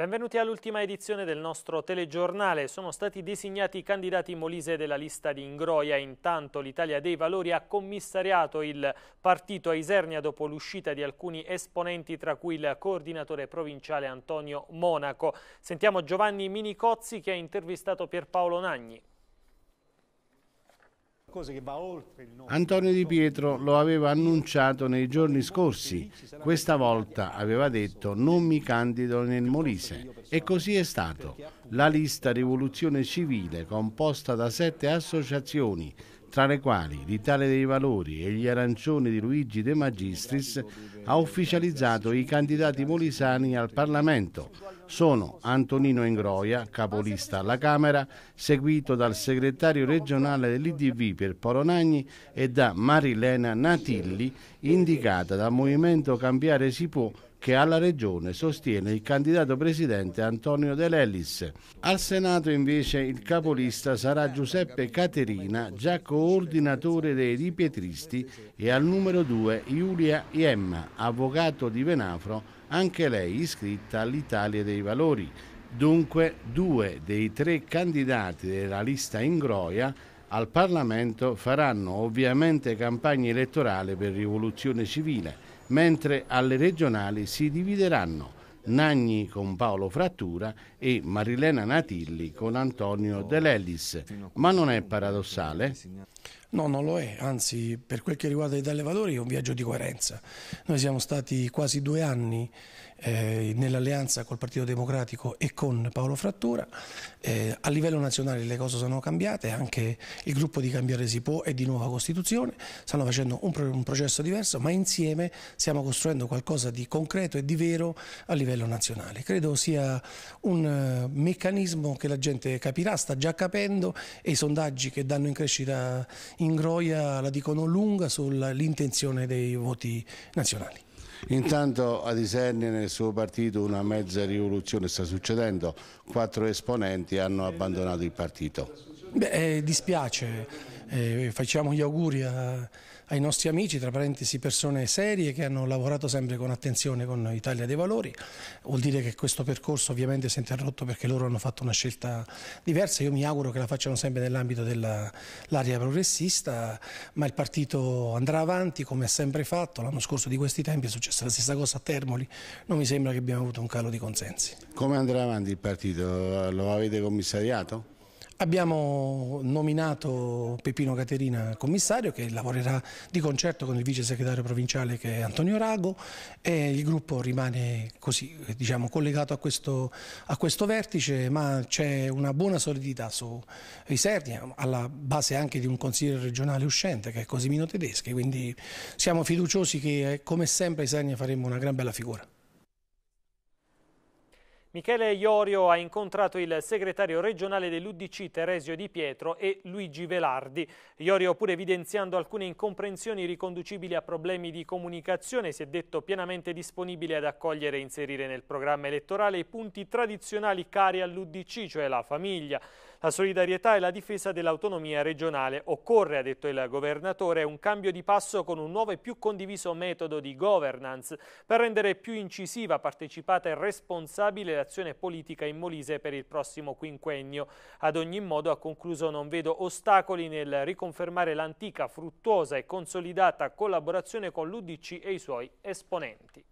Benvenuti all'ultima edizione del nostro telegiornale. Sono stati designati i candidati Molise della lista di Ingroia. Intanto l'Italia dei Valori ha commissariato il partito a Isernia dopo l'uscita di alcuni esponenti, tra cui il coordinatore provinciale Antonio Monaco. Sentiamo Giovanni Minicozzi che ha intervistato Pierpaolo Nagni. Antonio Di Pietro lo aveva annunciato nei giorni scorsi, questa volta aveva detto non mi candido nel Molise e così è stato. La lista Rivoluzione Civile, composta da sette associazioni, tra le quali l'Italia dei Valori e gli Arancioni di Luigi De Magistris, ha ufficializzato i candidati molisani al Parlamento sono Antonino Ingroia, capolista alla Camera, seguito dal segretario regionale dell'IDV per Poronagni e da Marilena Natilli, indicata dal Movimento Cambiare si può che alla Regione sostiene il candidato presidente Antonio De Lellis. Al Senato invece il capolista sarà Giuseppe Caterina, già coordinatore dei Ripietristi, e al numero 2 Giulia Iemma, avvocato di Venafro, anche lei iscritta all'Italia dei Valori. Dunque due dei tre candidati della lista in Groia al Parlamento faranno ovviamente campagna elettorale per rivoluzione civile, mentre alle regionali si divideranno Nagni con Paolo Frattura e Marilena Natilli con Antonio De Ma non è paradossale? No, non lo è, anzi per quel che riguarda l'Italia Valori è un viaggio di coerenza. Noi siamo stati quasi due anni eh, nell'alleanza col Partito Democratico e con Paolo Frattura, eh, a livello nazionale le cose sono cambiate, anche il gruppo di Cambiare si può è di nuova Costituzione, stanno facendo un, pro un processo diverso, ma insieme stiamo costruendo qualcosa di concreto e di vero a livello nazionale. Credo sia un uh, meccanismo che la gente capirà, sta già capendo e i sondaggi che danno in crescita ingroia la dicono lunga sull'intenzione dei voti nazionali. Intanto a Isernia nel suo partito una mezza rivoluzione sta succedendo, quattro esponenti hanno abbandonato il partito. Beh, eh, dispiace, eh, facciamo gli auguri a ai nostri amici, tra parentesi persone serie che hanno lavorato sempre con attenzione con Italia dei Valori, vuol dire che questo percorso ovviamente si è interrotto perché loro hanno fatto una scelta diversa, io mi auguro che la facciano sempre nell'ambito dell'area progressista, ma il partito andrà avanti come ha sempre fatto, l'anno scorso di questi tempi è successa la stessa cosa a Termoli, non mi sembra che abbiamo avuto un calo di consensi. Come andrà avanti il partito? Lo avete commissariato? Abbiamo nominato Pepino Caterina commissario che lavorerà di concerto con il vice segretario provinciale che è Antonio Rago e il gruppo rimane così diciamo, collegato a questo, a questo, vertice ma c'è una buona solidità su Isernia alla base anche di un consigliere regionale uscente che è Cosimino Tedeschi quindi siamo fiduciosi che come sempre Isernia faremo una gran bella figura. Michele Iorio ha incontrato il segretario regionale dell'Udc Teresio Di Pietro e Luigi Velardi. Iorio pur evidenziando alcune incomprensioni riconducibili a problemi di comunicazione si è detto pienamente disponibile ad accogliere e inserire nel programma elettorale i punti tradizionali cari all'Udc, cioè la famiglia. La solidarietà e la difesa dell'autonomia regionale. Occorre, ha detto il governatore, un cambio di passo con un nuovo e più condiviso metodo di governance per rendere più incisiva, partecipata e responsabile l'azione politica in Molise per il prossimo quinquennio. Ad ogni modo, ha concluso, non vedo ostacoli nel riconfermare l'antica, fruttuosa e consolidata collaborazione con l'Udc e i suoi esponenti.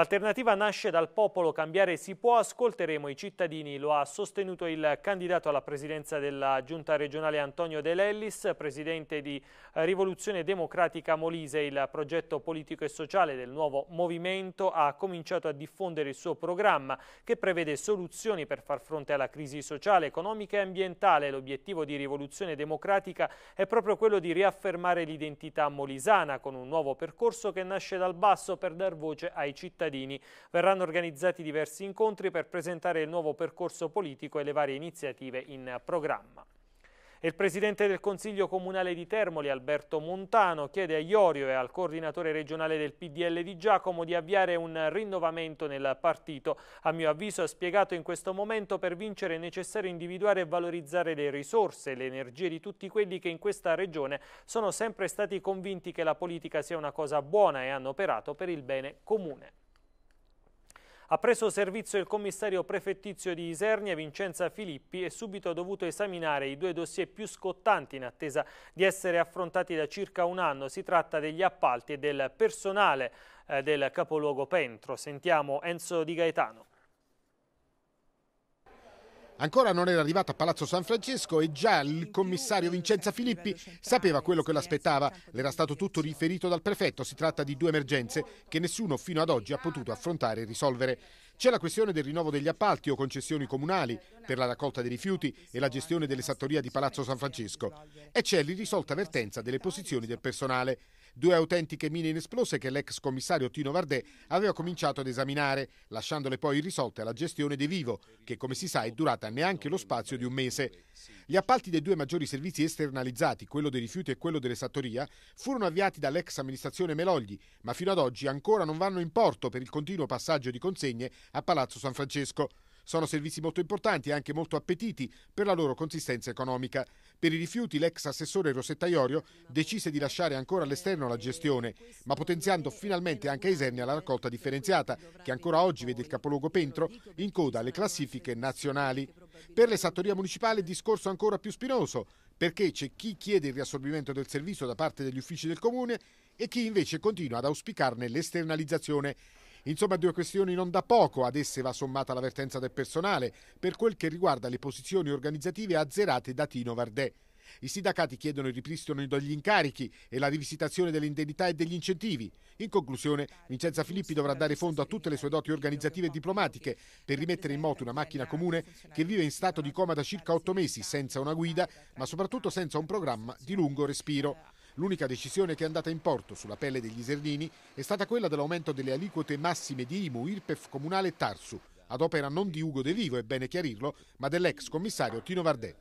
L'alternativa nasce dal popolo, cambiare si può, ascolteremo i cittadini, lo ha sostenuto il candidato alla presidenza della giunta regionale Antonio De Lellis, presidente di eh, Rivoluzione Democratica Molise, il progetto politico e sociale del nuovo movimento ha cominciato a diffondere il suo programma che prevede soluzioni per far fronte alla crisi sociale, economica e ambientale. L'obiettivo di Rivoluzione Democratica è proprio quello di riaffermare l'identità molisana con un nuovo percorso che nasce dal basso per dar voce ai cittadini cittadini. Verranno organizzati diversi incontri per presentare il nuovo percorso politico e le varie iniziative in programma. Il presidente del Consiglio Comunale di Termoli, Alberto Montano, chiede a Iorio e al coordinatore regionale del PDL di Giacomo di avviare un rinnovamento nel partito. A mio avviso, ha spiegato in questo momento, per vincere è necessario individuare e valorizzare le risorse, e le energie di tutti quelli che in questa regione sono sempre stati convinti che la politica sia una cosa buona e hanno operato per il bene comune. Ha preso servizio il commissario prefettizio di Isernia, Vincenza Filippi, e subito ha dovuto esaminare i due dossier più scottanti in attesa di essere affrontati da circa un anno. Si tratta degli appalti e del personale eh, del capoluogo Pentro. Sentiamo Enzo Di Gaetano. Ancora non era arrivato a Palazzo San Francesco e già il commissario Vincenza Filippi sapeva quello che l'aspettava. Le era stato tutto riferito dal prefetto. Si tratta di due emergenze che nessuno fino ad oggi ha potuto affrontare e risolvere. C'è la questione del rinnovo degli appalti o concessioni comunali per la raccolta dei rifiuti e la gestione delle sattorie di Palazzo San Francesco. E c'è l'irrisolta vertenza delle posizioni del personale due autentiche mine inesplose che l'ex commissario Tino Vardè aveva cominciato ad esaminare, lasciandole poi irrisolte alla gestione dei Vivo, che come si sa è durata neanche lo spazio di un mese. Gli appalti dei due maggiori servizi esternalizzati, quello dei rifiuti e quello dell'esattoria, furono avviati dall'ex amministrazione Melogli, ma fino ad oggi ancora non vanno in porto per il continuo passaggio di consegne a Palazzo San Francesco. Sono servizi molto importanti e anche molto appetiti per la loro consistenza economica. Per i rifiuti l'ex assessore Rosetta Iorio decise di lasciare ancora all'esterno la gestione, ma potenziando finalmente anche a Isernia la raccolta differenziata, che ancora oggi vede il capoluogo Pentro in coda alle classifiche nazionali. Per l'esattoria municipale discorso ancora più spinoso, perché c'è chi chiede il riassorbimento del servizio da parte degli uffici del comune e chi invece continua ad auspicarne l'esternalizzazione Insomma, due questioni non da poco, ad esse va sommata l'avvertenza del personale per quel che riguarda le posizioni organizzative azzerate da Tino Vardè. I sindacati chiedono il ripristino degli incarichi e la rivisitazione delle indennità e degli incentivi. In conclusione, Vincenza Filippi dovrà dare fondo a tutte le sue doti organizzative e diplomatiche per rimettere in moto una macchina comune che vive in stato di coma da circa otto mesi, senza una guida, ma soprattutto senza un programma di lungo respiro. L'unica decisione che è andata in porto sulla pelle degli Isernini è stata quella dell'aumento delle aliquote massime di IMU, IRPEF comunale e Tarsu, ad opera non di Ugo De Vivo, è bene chiarirlo, ma dell'ex commissario Tino Vardè.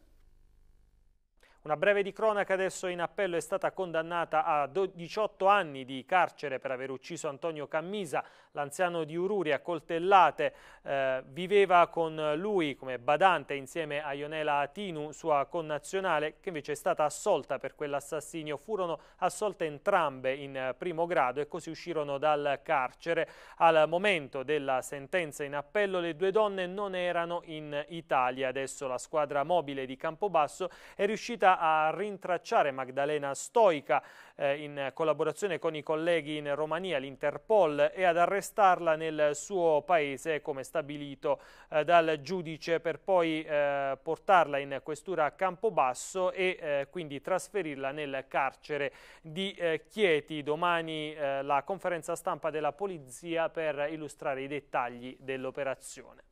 Una breve di cronaca adesso in appello è stata condannata a 18 anni di carcere per aver ucciso Antonio Cammisa, l'anziano di Ururi a coltellate. Eh, viveva con lui come badante insieme a Ionela Atinu, sua connazionale, che invece è stata assolta per quell'assassinio. Furono assolte entrambe in eh, primo grado e così uscirono dal carcere. Al momento della sentenza in appello le due donne non erano in Italia. Adesso la squadra mobile di Campobasso è riuscita a riuscita a rintracciare Magdalena Stoica eh, in collaborazione con i colleghi in Romania, l'Interpol, e ad arrestarla nel suo paese come stabilito eh, dal giudice per poi eh, portarla in questura a Campobasso e eh, quindi trasferirla nel carcere di eh, Chieti. Domani eh, la conferenza stampa della polizia per illustrare i dettagli dell'operazione.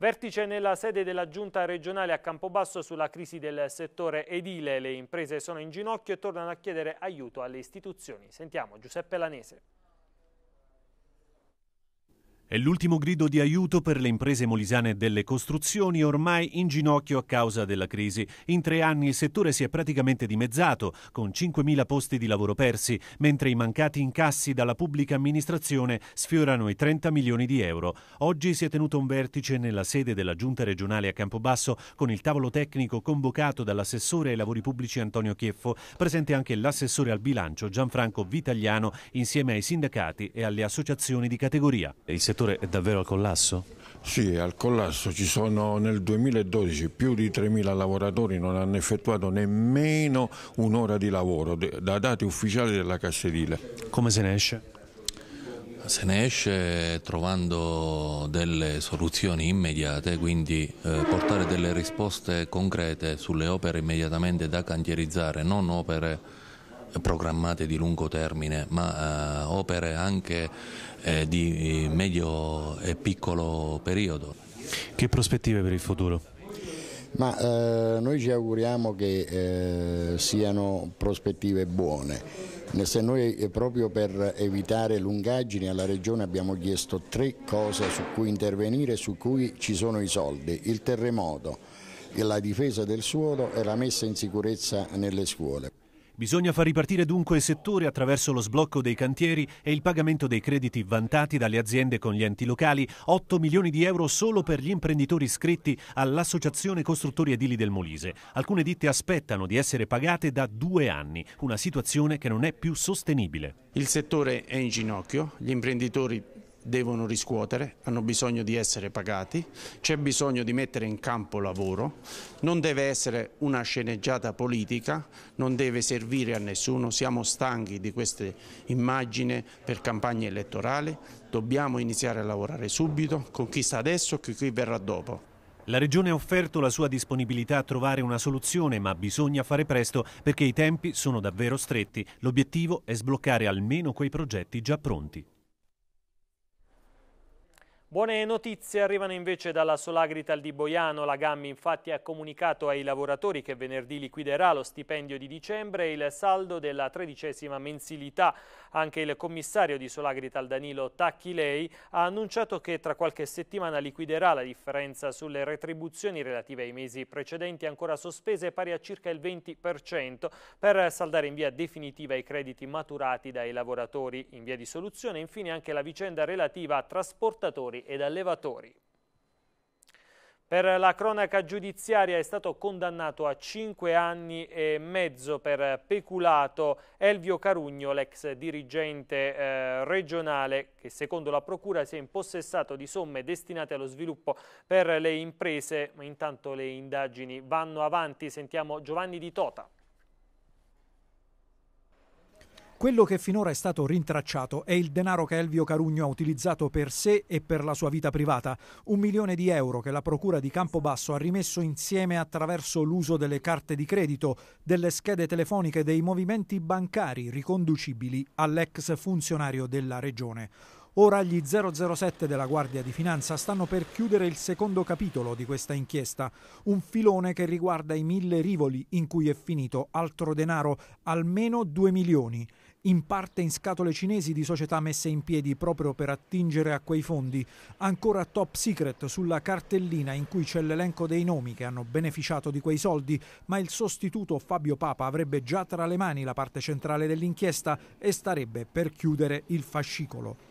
Vertice nella sede della Giunta regionale a Campobasso sulla crisi del settore edile. Le imprese sono in ginocchio e tornano a chiedere aiuto alle istituzioni. Sentiamo Giuseppe Lanese. È l'ultimo grido di aiuto per le imprese molisane delle costruzioni ormai in ginocchio a causa della crisi. In tre anni il settore si è praticamente dimezzato, con 5.000 posti di lavoro persi, mentre i mancati incassi dalla pubblica amministrazione sfiorano i 30 milioni di euro. Oggi si è tenuto un vertice nella sede della Giunta regionale a Campobasso con il tavolo tecnico convocato dall'assessore ai lavori pubblici Antonio Chieffo, presente anche l'assessore al bilancio Gianfranco Vitagliano, insieme ai sindacati e alle associazioni di categoria. Il settore è davvero al collasso? Sì, al collasso ci sono nel 2012 più di 3.000 lavoratori non hanno effettuato nemmeno un'ora di lavoro da dati ufficiali della Cassedile. Come se ne esce? Se ne esce trovando delle soluzioni immediate, quindi eh, portare delle risposte concrete sulle opere immediatamente da cantierizzare, non opere programmate di lungo termine, ma eh, opere anche eh, di eh, medio e piccolo periodo. Che prospettive per il futuro? Ma, eh, noi ci auguriamo che eh, siano prospettive buone. Se noi eh, proprio per evitare lungaggini alla Regione abbiamo chiesto tre cose su cui intervenire, su cui ci sono i soldi, il terremoto, la difesa del suolo e la messa in sicurezza nelle scuole. Bisogna far ripartire dunque il settore attraverso lo sblocco dei cantieri e il pagamento dei crediti vantati dalle aziende con gli enti locali, 8 milioni di euro solo per gli imprenditori iscritti all'Associazione Costruttori Edili del Molise. Alcune ditte aspettano di essere pagate da due anni, una situazione che non è più sostenibile. Il settore è in ginocchio, gli imprenditori devono riscuotere, hanno bisogno di essere pagati, c'è bisogno di mettere in campo lavoro, non deve essere una sceneggiata politica, non deve servire a nessuno, siamo stanchi di queste immagini per campagne elettorali, dobbiamo iniziare a lavorare subito con chi sta adesso e chi verrà dopo. La Regione ha offerto la sua disponibilità a trovare una soluzione, ma bisogna fare presto perché i tempi sono davvero stretti. L'obiettivo è sbloccare almeno quei progetti già pronti. Buone notizie arrivano invece dalla Solagrital di Boiano. La Gammi infatti ha comunicato ai lavoratori che venerdì liquiderà lo stipendio di dicembre e il saldo della tredicesima mensilità. Anche il commissario di Solagrital Danilo Tacchilei ha annunciato che tra qualche settimana liquiderà la differenza sulle retribuzioni relative ai mesi precedenti ancora sospese pari a circa il 20% per saldare in via definitiva i crediti maturati dai lavoratori. In via di soluzione infine anche la vicenda relativa a trasportatori agricoltori ed allevatori. Per la cronaca giudiziaria è stato condannato a 5 anni e mezzo per peculato Elvio Carugno, l'ex dirigente eh, regionale che secondo la procura si è impossessato di somme destinate allo sviluppo per le imprese, ma intanto le indagini vanno avanti. Sentiamo Giovanni Di Tota. Quello che finora è stato rintracciato è il denaro che Elvio Carugno ha utilizzato per sé e per la sua vita privata, un milione di euro che la Procura di Campobasso ha rimesso insieme attraverso l'uso delle carte di credito, delle schede telefoniche, dei movimenti bancari riconducibili all'ex funzionario della Regione. Ora gli 007 della Guardia di Finanza stanno per chiudere il secondo capitolo di questa inchiesta, un filone che riguarda i mille rivoli in cui è finito altro denaro, almeno 2 milioni in parte in scatole cinesi di società messe in piedi proprio per attingere a quei fondi, ancora top secret sulla cartellina in cui c'è l'elenco dei nomi che hanno beneficiato di quei soldi, ma il sostituto Fabio Papa avrebbe già tra le mani la parte centrale dell'inchiesta e starebbe per chiudere il fascicolo.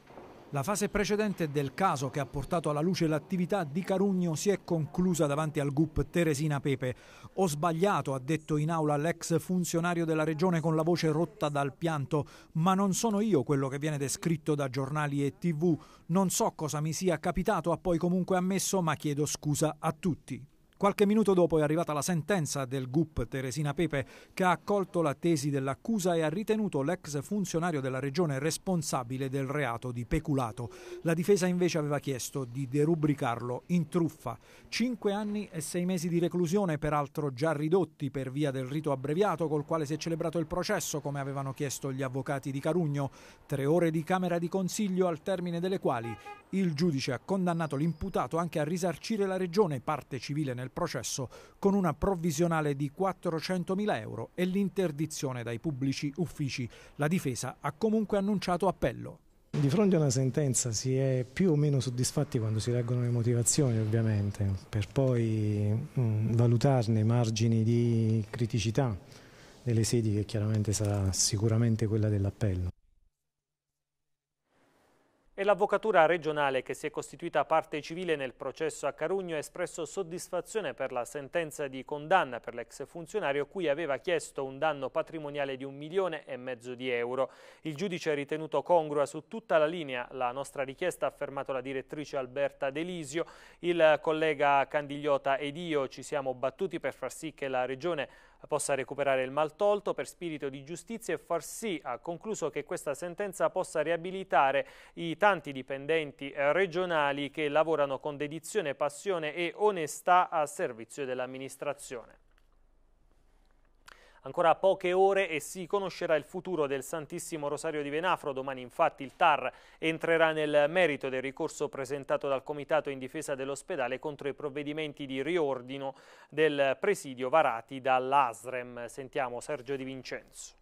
La fase precedente del caso che ha portato alla luce l'attività di Carugno si è conclusa davanti al GUP Teresina Pepe. Ho sbagliato, ha detto in aula l'ex funzionario della regione con la voce rotta dal pianto, ma non sono io quello che viene descritto da giornali e tv. Non so cosa mi sia capitato, ha poi comunque ammesso, ma chiedo scusa a tutti. Qualche minuto dopo è arrivata la sentenza del GUP Teresina Pepe che ha accolto la tesi dell'accusa e ha ritenuto l'ex funzionario della regione responsabile del reato di peculato. La difesa invece aveva chiesto di derubricarlo in truffa. Cinque anni e sei mesi di reclusione, peraltro già ridotti per via del rito abbreviato col quale si è celebrato il processo, come avevano chiesto gli avvocati di Carugno. Tre ore di Camera di Consiglio al termine delle quali il giudice ha condannato l'imputato anche a risarcire la regione parte civile nel nel processo con una provvisionale di 400.000 euro e l'interdizione dai pubblici uffici. La difesa ha comunque annunciato appello. Di fronte a una sentenza si è più o meno soddisfatti quando si leggono le motivazioni ovviamente, per poi mh, valutarne i margini di criticità delle sedi che chiaramente sarà sicuramente quella dell'appello. E l'avvocatura regionale che si è costituita parte civile nel processo a Carugno ha espresso soddisfazione per la sentenza di condanna per l'ex funzionario cui aveva chiesto un danno patrimoniale di un milione e mezzo di euro. Il giudice ha ritenuto congrua su tutta la linea la nostra richiesta, ha affermato la direttrice Alberta Delisio. Il collega Candigliota ed io ci siamo battuti per far sì che la regione possa recuperare il mal tolto per spirito di giustizia e far sì, ha concluso, che questa sentenza possa riabilitare i tanti dipendenti eh, regionali che lavorano con dedizione, passione e onestà a servizio dell'amministrazione. Ancora poche ore e si conoscerà il futuro del Santissimo Rosario di Venafro. Domani infatti il TAR entrerà nel merito del ricorso presentato dal Comitato in difesa dell'ospedale contro i provvedimenti di riordino del presidio varati dall'ASREM. Sentiamo Sergio Di Vincenzo.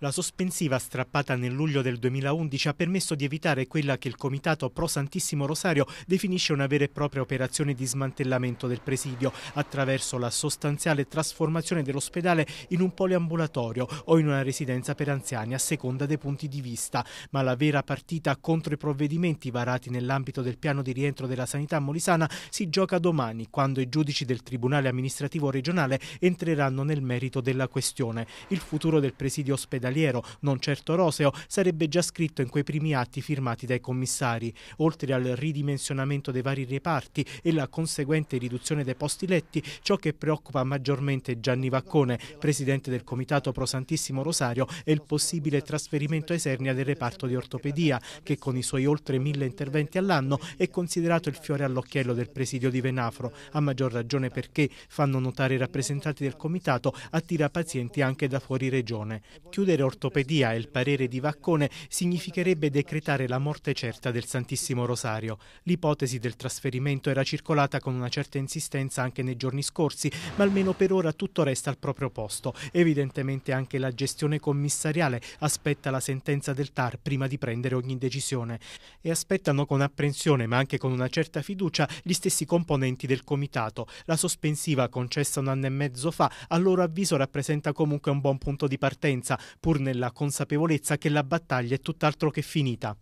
La sospensiva strappata nel luglio del 2011 ha permesso di evitare quella che il Comitato Pro Santissimo Rosario definisce una vera e propria operazione di smantellamento del presidio attraverso la sostanziale trasformazione dell'ospedale in un poliambulatorio o in una residenza per anziani a seconda dei punti di vista. Ma la vera partita contro i provvedimenti varati nell'ambito del piano di rientro della sanità molisana si gioca domani quando i giudici del Tribunale amministrativo regionale entreranno nel merito della questione. Il futuro del presidio ospedale ospedaliero, non certo roseo, sarebbe già scritto in quei primi atti firmati dai commissari. Oltre al ridimensionamento dei vari reparti e la conseguente riduzione dei posti letti, ciò che preoccupa maggiormente Gianni Vaccone, presidente del Comitato Pro Santissimo Rosario, è il possibile trasferimento a Esernia del reparto di ortopedia, che con i suoi oltre mille interventi all'anno è considerato il fiore all'occhiello del presidio di Venafro, a maggior ragione perché, fanno notare i rappresentanti del Comitato, attira pazienti anche da fuori regione. Chiudere per ortopedia e il parere di Vaccone significherebbe decretare la morte certa del Santissimo Rosario. L'ipotesi del trasferimento era circolata con una certa insistenza anche nei giorni scorsi, ma almeno per ora tutto resta al proprio posto. Evidentemente anche la gestione commissariale aspetta la sentenza del TAR prima di prendere ogni decisione e aspettano con apprensione ma anche con una certa fiducia gli stessi componenti del comitato. La sospensiva concessa un anno e mezzo fa a loro avviso rappresenta comunque un buon punto di partenza, Pur pur nella consapevolezza che la battaglia è tutt'altro che finita.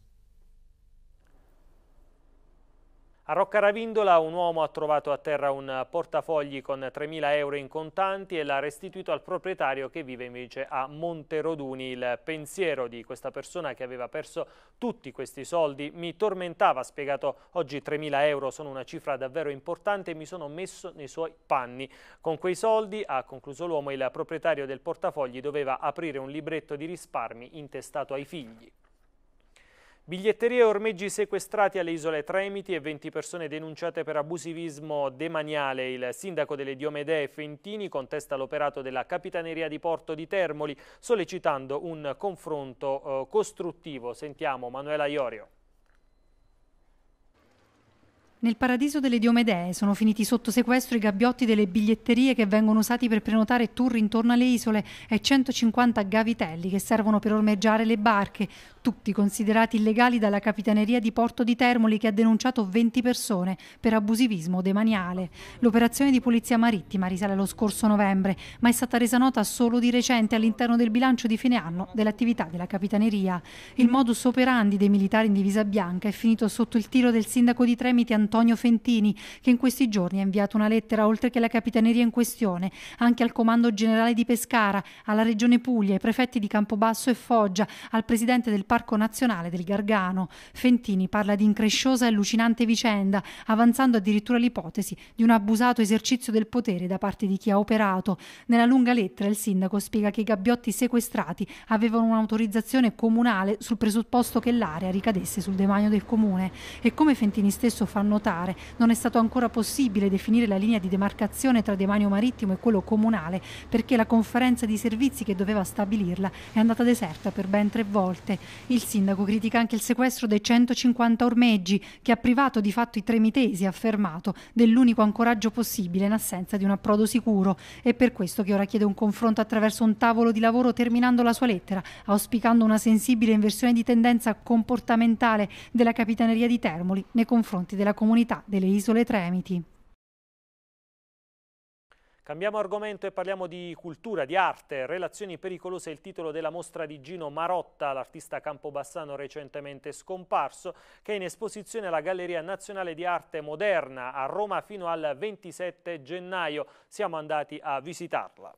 A Roccaravindola un uomo ha trovato a terra un portafogli con 3.000 euro in contanti e l'ha restituito al proprietario che vive invece a Monteroduni. Il pensiero di questa persona che aveva perso tutti questi soldi mi tormentava, ha spiegato oggi 3.000 euro sono una cifra davvero importante e mi sono messo nei suoi panni. Con quei soldi, ha concluso l'uomo, il proprietario del portafogli doveva aprire un libretto di risparmi intestato ai figli. Biglietterie e ormeggi sequestrati alle isole Tremiti e 20 persone denunciate per abusivismo demaniale. Il sindaco delle Diomedee Fentini contesta l'operato della Capitaneria di Porto di Termoli sollecitando un confronto eh, costruttivo. Sentiamo Manuela Iorio. Nel paradiso delle Diomedee sono finiti sotto sequestro i gabbiotti delle biglietterie che vengono usati per prenotare tour intorno alle isole e 150 gavitelli che servono per ormeggiare le barche tutti considerati illegali dalla Capitaneria di Porto di Termoli che ha denunciato 20 persone per abusivismo demaniale. L'operazione di polizia marittima risale lo scorso novembre, ma è stata resa nota solo di recente all'interno del bilancio di fine anno dell'attività della Capitaneria. Il modus operandi dei militari in divisa bianca è finito sotto il tiro del sindaco di Tremiti Antonio Fentini, che in questi giorni ha inviato una lettera oltre che alla Capitaneria in questione, anche al Comando Generale di Pescara, alla Regione Puglia, ai prefetti di Campobasso e Foggia, al Presidente del Parlamento Parco Nazionale del Gargano. Fentini parla di incresciosa e allucinante vicenda, avanzando addirittura l'ipotesi di un abusato esercizio del potere da parte di chi ha operato. Nella lunga lettera il sindaco spiega che i gabbiotti sequestrati avevano un'autorizzazione comunale sul presupposto che l'area ricadesse sul demanio del comune e come Fentini stesso fa notare non è stato ancora possibile definire la linea di demarcazione tra demanio marittimo e quello comunale perché la conferenza di servizi che doveva stabilirla è andata deserta per ben tre volte. Il sindaco critica anche il sequestro dei 150 ormeggi che ha privato di fatto i tremitesi, ha affermato, dell'unico ancoraggio possibile in assenza di un approdo sicuro. È per questo che ora chiede un confronto attraverso un tavolo di lavoro terminando la sua lettera, auspicando una sensibile inversione di tendenza comportamentale della Capitaneria di Termoli nei confronti della comunità delle isole Tremiti. Cambiamo argomento e parliamo di cultura, di arte. Relazioni pericolose il titolo della mostra di Gino Marotta, l'artista campobassano recentemente scomparso, che è in esposizione alla Galleria Nazionale di Arte Moderna a Roma fino al 27 gennaio. Siamo andati a visitarla.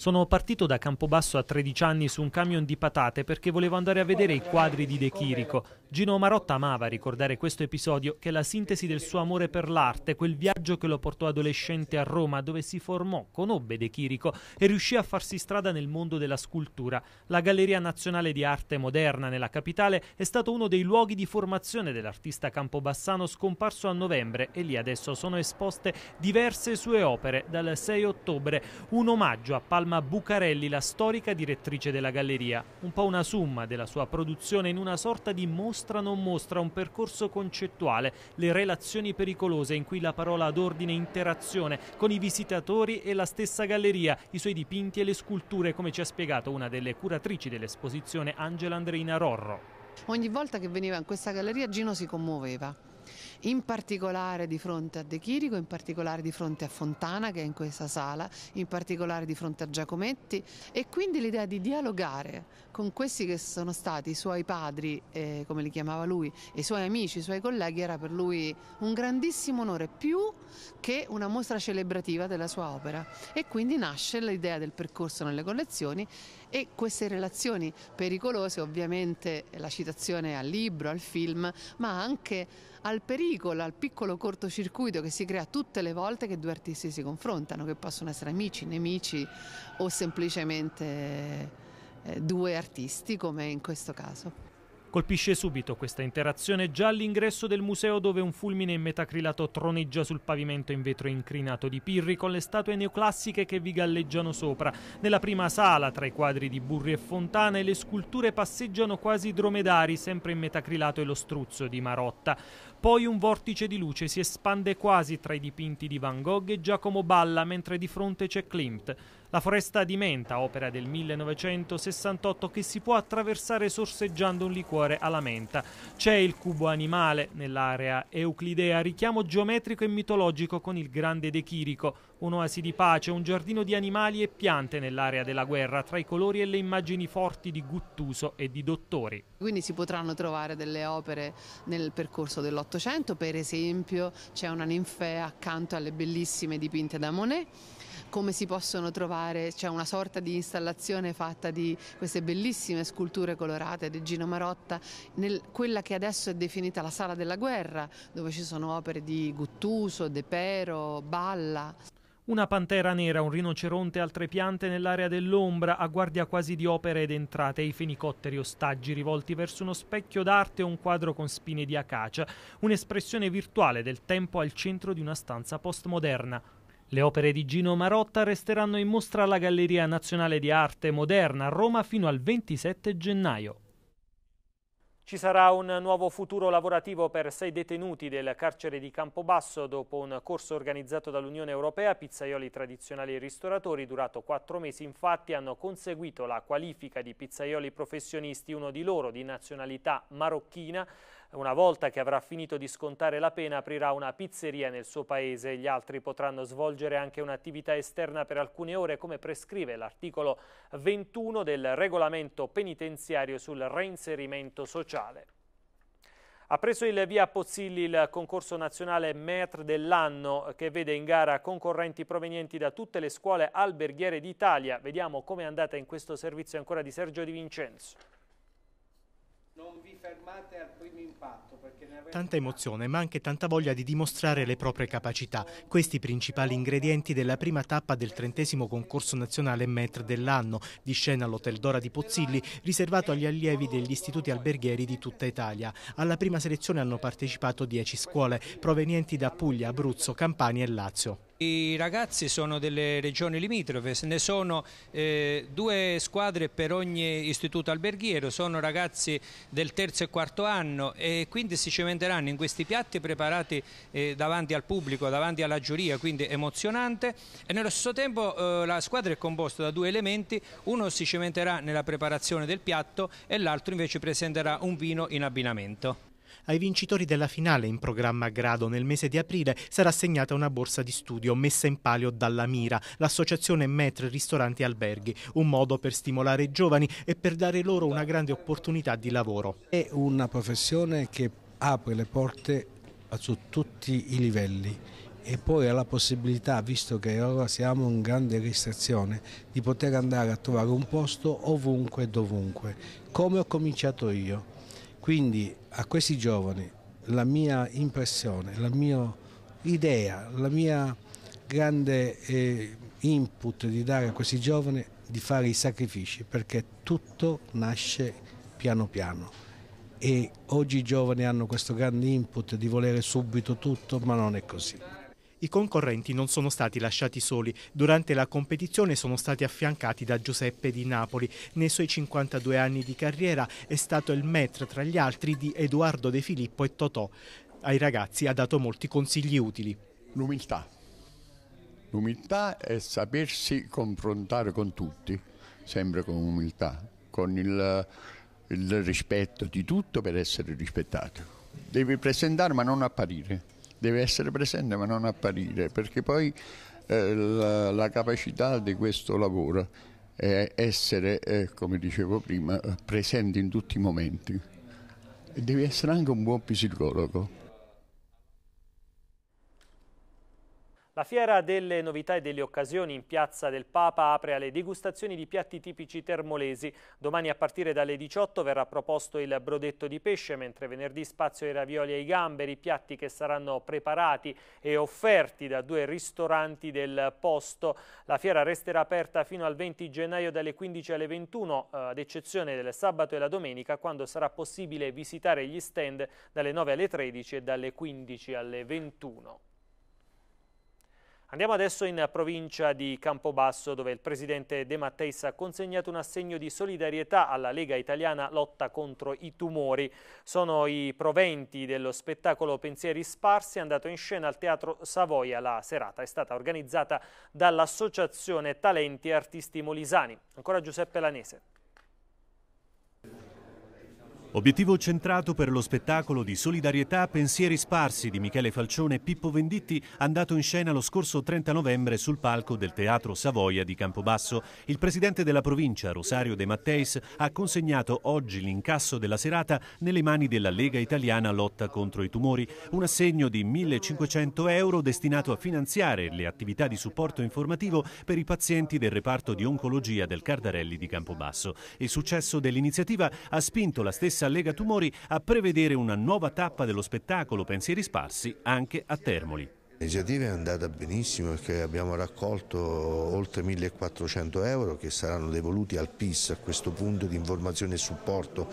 Sono partito da Campobasso a 13 anni su un camion di patate perché volevo andare a vedere i quadri di De Chirico. Gino Marotta amava ricordare questo episodio che è la sintesi del suo amore per l'arte, quel viaggio che lo portò adolescente a Roma dove si formò, conobbe De Chirico e riuscì a farsi strada nel mondo della scultura. La Galleria Nazionale di Arte Moderna nella capitale è stato uno dei luoghi di formazione dell'artista campobassano scomparso a novembre e lì adesso sono esposte diverse sue opere dal 6 ottobre, un omaggio a Palma Alma Bucarelli, la storica direttrice della galleria. Un po' una summa della sua produzione in una sorta di mostra non mostra, un percorso concettuale, le relazioni pericolose in cui la parola ad ordine interazione con i visitatori e la stessa galleria, i suoi dipinti e le sculture, come ci ha spiegato una delle curatrici dell'esposizione Angela Andreina Rorro. Ogni volta che veniva in questa galleria Gino si commuoveva in particolare di fronte a De Chirico, in particolare di fronte a Fontana che è in questa sala, in particolare di fronte a Giacometti e quindi l'idea di dialogare con questi che sono stati i suoi padri, eh, come li chiamava lui, i suoi amici, i suoi colleghi era per lui un grandissimo onore, più che una mostra celebrativa della sua opera e quindi nasce l'idea del percorso nelle collezioni e queste relazioni pericolose ovviamente eh, la citazione al libro, al film, ma anche al pericolo, al piccolo cortocircuito che si crea tutte le volte che due artisti si confrontano, che possono essere amici, nemici o semplicemente eh, due artisti come in questo caso. Colpisce subito questa interazione già all'ingresso del museo dove un fulmine in metacrilato troneggia sul pavimento in vetro incrinato di Pirri con le statue neoclassiche che vi galleggiano sopra. Nella prima sala, tra i quadri di Burri e Fontana, le sculture passeggiano quasi dromedari, sempre in metacrilato e lo struzzo di Marotta. Poi un vortice di luce si espande quasi tra i dipinti di Van Gogh e Giacomo Balla, mentre di fronte c'è Klimt. La foresta di menta, opera del 1968, che si può attraversare sorseggiando un liquore alla menta. C'è il cubo animale nell'area euclidea, richiamo geometrico e mitologico con il grande De Chirico, un'oasi di pace, un giardino di animali e piante nell'area della guerra, tra i colori e le immagini forti di Guttuso e di Dottori. Quindi si potranno trovare delle opere nel percorso dell'Ottocento, per esempio c'è una ninfea accanto alle bellissime dipinte da Monet, come si possono trovare, c'è una sorta di installazione fatta di queste bellissime sculture colorate di Gino Marotta, nel, quella che adesso è definita la sala della guerra, dove ci sono opere di Guttuso, De Pero, Balla. Una pantera nera, un rinoceronte e altre piante nell'area dell'ombra, a guardia quasi di opere ed entrate, i fenicotteri ostaggi rivolti verso uno specchio d'arte e un quadro con spine di acacia, un'espressione virtuale del tempo al centro di una stanza postmoderna. Le opere di Gino Marotta resteranno in mostra alla Galleria Nazionale di Arte Moderna a Roma fino al 27 gennaio. Ci sarà un nuovo futuro lavorativo per sei detenuti del carcere di Campobasso dopo un corso organizzato dall'Unione Europea. Pizzaioli tradizionali e ristoratori durato quattro mesi infatti hanno conseguito la qualifica di pizzaioli professionisti, uno di loro di nazionalità marocchina una volta che avrà finito di scontare la pena aprirà una pizzeria nel suo paese. e Gli altri potranno svolgere anche un'attività esterna per alcune ore come prescrive l'articolo 21 del regolamento penitenziario sul reinserimento sociale. Ha preso il via Pozzilli il concorso nazionale METR dell'anno che vede in gara concorrenti provenienti da tutte le scuole alberghiere d'Italia. Vediamo come è andata in questo servizio ancora di Sergio Di Vincenzo. Non vi fermate al primo impatto perché ne avete... Tanta emozione ma anche tanta voglia di dimostrare le proprie capacità. Questi principali ingredienti della prima tappa del trentesimo concorso nazionale METR dell'anno, di scena all'Hotel Dora di Pozzilli, riservato agli allievi degli istituti alberghieri di tutta Italia. Alla prima selezione hanno partecipato 10 scuole, provenienti da Puglia, Abruzzo, Campania e Lazio. I ragazzi sono delle regioni limitrofe, ne sono eh, due squadre per ogni istituto alberghiero, sono ragazzi del terzo e quarto anno e quindi si cimenteranno in questi piatti preparati eh, davanti al pubblico, davanti alla giuria, quindi emozionante e nello stesso tempo eh, la squadra è composta da due elementi, uno si cimenterà nella preparazione del piatto e l'altro invece presenterà un vino in abbinamento. Ai vincitori della finale in programma a grado nel mese di aprile sarà assegnata una borsa di studio messa in palio dalla Mira, l'associazione Metre Ristoranti e Alberghi, un modo per stimolare i giovani e per dare loro una grande opportunità di lavoro. È una professione che apre le porte su tutti i livelli e poi ha la possibilità, visto che ora siamo in grande restrizione, di poter andare a trovare un posto ovunque e dovunque, come ho cominciato io. Quindi a questi giovani la mia impressione, la mia idea, la mia grande eh, input di dare a questi giovani di fare i sacrifici perché tutto nasce piano piano e oggi i giovani hanno questo grande input di volere subito tutto ma non è così. I concorrenti non sono stati lasciati soli. Durante la competizione sono stati affiancati da Giuseppe di Napoli. Nei suoi 52 anni di carriera è stato il maître tra gli altri di Edoardo De Filippo e Totò. Ai ragazzi ha dato molti consigli utili. L'umiltà. L'umiltà è sapersi confrontare con tutti, sempre con umiltà, con il, il rispetto di tutto per essere rispettato. Devi presentare ma non apparire deve essere presente ma non apparire, perché poi eh, la, la, capacità di questo lavoro è essere, eh, come dicevo prima, presente in tutti i momenti. E devi essere anche un buon psicologo La fiera delle novità e delle occasioni in Piazza del Papa apre alle degustazioni di piatti tipici termolesi. Domani a partire dalle 18 verrà proposto il brodetto di pesce, mentre venerdì spazio ai ravioli e ai gamberi, piatti che saranno preparati e offerti da due ristoranti del posto. La fiera resterà aperta fino al 20 gennaio dalle 15 alle 21, eh, ad eccezione del sabato e la domenica, quando sarà possibile visitare gli stand dalle 9 alle 13 e dalle 15 alle 21. Andiamo adesso in provincia di Campobasso dove il presidente De Matteis ha consegnato un assegno di solidarietà alla Lega Italiana Lotta contro i Tumori. Sono i proventi dello spettacolo Pensieri Sparsi andato in scena al Teatro Savoia. La serata è stata organizzata dall'associazione Talenti Artisti Molisani. Ancora Giuseppe Lanese. Obiettivo centrato per lo spettacolo di solidarietà Pensieri sparsi di Michele Falcione e Pippo Venditti, andato in scena lo scorso 30 novembre sul palco del Teatro Savoia di Campobasso. Il presidente della provincia, Rosario De Matteis, ha consegnato oggi l'incasso della serata nelle mani della Lega Italiana Lotta contro i Tumori, un assegno di 1.500 euro destinato a finanziare le attività di supporto informativo per i pazienti del reparto di oncologia del Cardarelli di Campobasso. Il successo dell'iniziativa ha spinto la stessa stessa Lega Tumori a prevedere una nuova tappa dello spettacolo Pensieri Sparsi anche a Termoli. L'iniziativa è andata benissimo perché abbiamo raccolto oltre 1400 euro che saranno devoluti al PIS a questo punto di informazione e supporto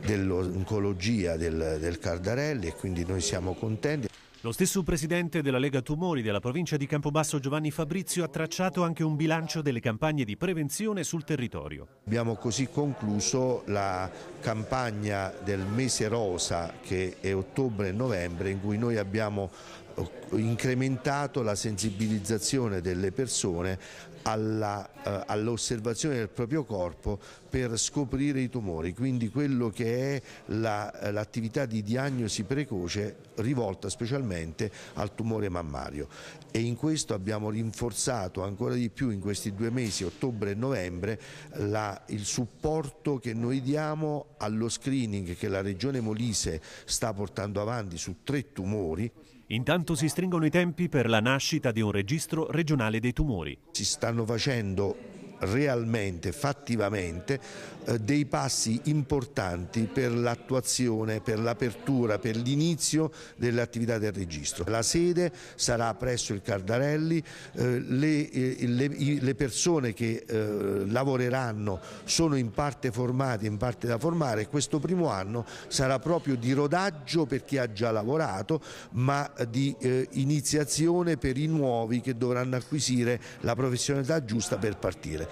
dell'oncologia del, del Cardarelli e quindi noi siamo contenti. Lo stesso presidente della Lega Tumori della provincia di Campobasso Giovanni Fabrizio ha tracciato anche un bilancio delle campagne di prevenzione sul territorio. Abbiamo così concluso la campagna del mese rosa che è ottobre e novembre in cui noi abbiamo eh, incrementato la sensibilizzazione delle persone eh, all'osservazione eh, all del proprio corpo per scoprire i tumori, quindi quello che è l'attività la, di diagnosi precoce rivolta specialmente al tumore mammario e in questo abbiamo rinforzato ancora di più in questi due mesi, ottobre e novembre, la, il supporto che noi diamo allo screening che la Regione Molise sta portando avanti su tre tumori. Intanto si stringono i tempi per la nascita di un registro regionale dei tumori. Si stanno facendo realmente, fattivamente, eh, dei passi importanti per l'attuazione, per l'apertura, per l'inizio dell'attività del registro. La sede sarà presso il Cardarelli, eh, eh, le, persone che lavoreranno sono in parte formate, in parte da formare questo primo anno sarà proprio di rodaggio per chi ha già lavorato, ma di iniziazione per i nuovi che dovranno acquisire la professionalità giusta per partire.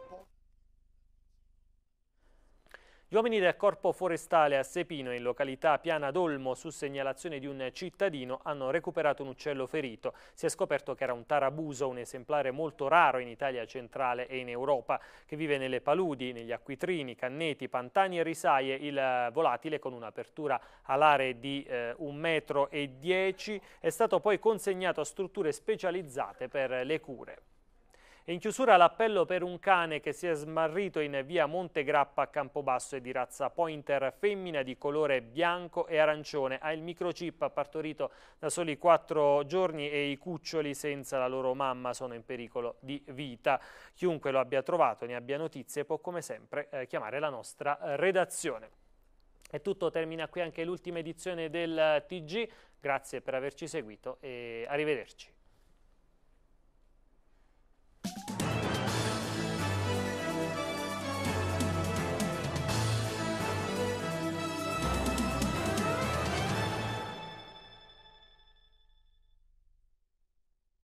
Gli uomini del Corpo Forestale a Sepino, in località Piana d'Olmo, su segnalazione di un cittadino, hanno recuperato un uccello ferito. Si è scoperto che era un tarabuso, un esemplare molto raro in Italia centrale e in Europa, che vive nelle paludi, negli acquitrini, canneti, pantani e risaie. Il volatile, con un'apertura alare di eh, 1,10 m, è stato poi consegnato a strutture specializzate per le cure. E in chiusura l'appello per un cane che si è smarrito in via Montegrappa a Campobasso e di razza pointer femmina di colore bianco e arancione. Ha il microchip partorito da soli quattro giorni e i cuccioli senza la loro mamma sono in pericolo di vita. Chiunque lo abbia trovato, ne abbia notizie, può come sempre eh, chiamare la nostra redazione. È tutto, termina qui anche l'ultima edizione del TG. Grazie per averci seguito e arrivederci.